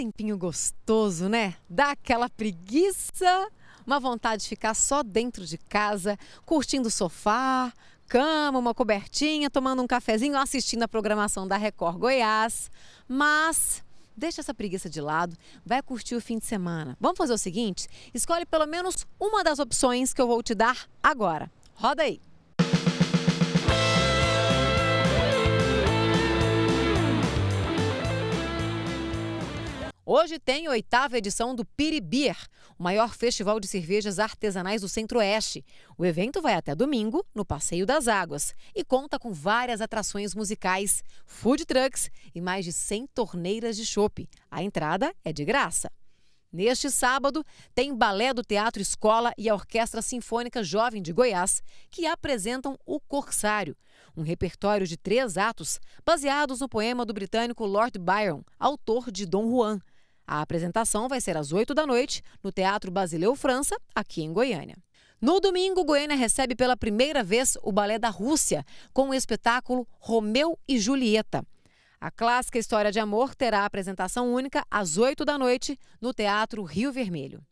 tempinho gostoso, né? Dá aquela preguiça, uma vontade de ficar só dentro de casa, curtindo o sofá, cama, uma cobertinha, tomando um cafezinho, assistindo a programação da Record Goiás. Mas deixa essa preguiça de lado, vai curtir o fim de semana. Vamos fazer o seguinte? Escolhe pelo menos uma das opções que eu vou te dar agora. Roda aí! Hoje tem a oitava edição do Beer, o maior festival de cervejas artesanais do Centro-Oeste. O evento vai até domingo, no Passeio das Águas, e conta com várias atrações musicais, food trucks e mais de 100 torneiras de chopp. A entrada é de graça. Neste sábado, tem Balé do Teatro Escola e a Orquestra Sinfônica Jovem de Goiás, que apresentam O Corsário, um repertório de três atos baseados no poema do britânico Lord Byron, autor de Dom Juan. A apresentação vai ser às 8 da noite, no Teatro Basileu França, aqui em Goiânia. No domingo, Goiânia recebe pela primeira vez o Balé da Rússia, com o espetáculo Romeu e Julieta. A clássica História de Amor terá apresentação única às 8 da noite no Teatro Rio Vermelho.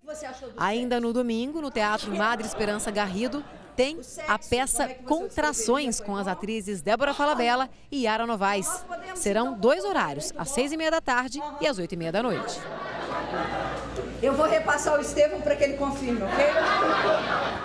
Ainda no domingo, no Teatro Madre Esperança Garrido, tem a peça é Contrações com as atrizes Débora Falabella e Yara Novaes. Serão então, dois horários, às seis e meia da tarde e às oito e meia da noite. Eu vou repassar o Estevam para que ele confirme, ok?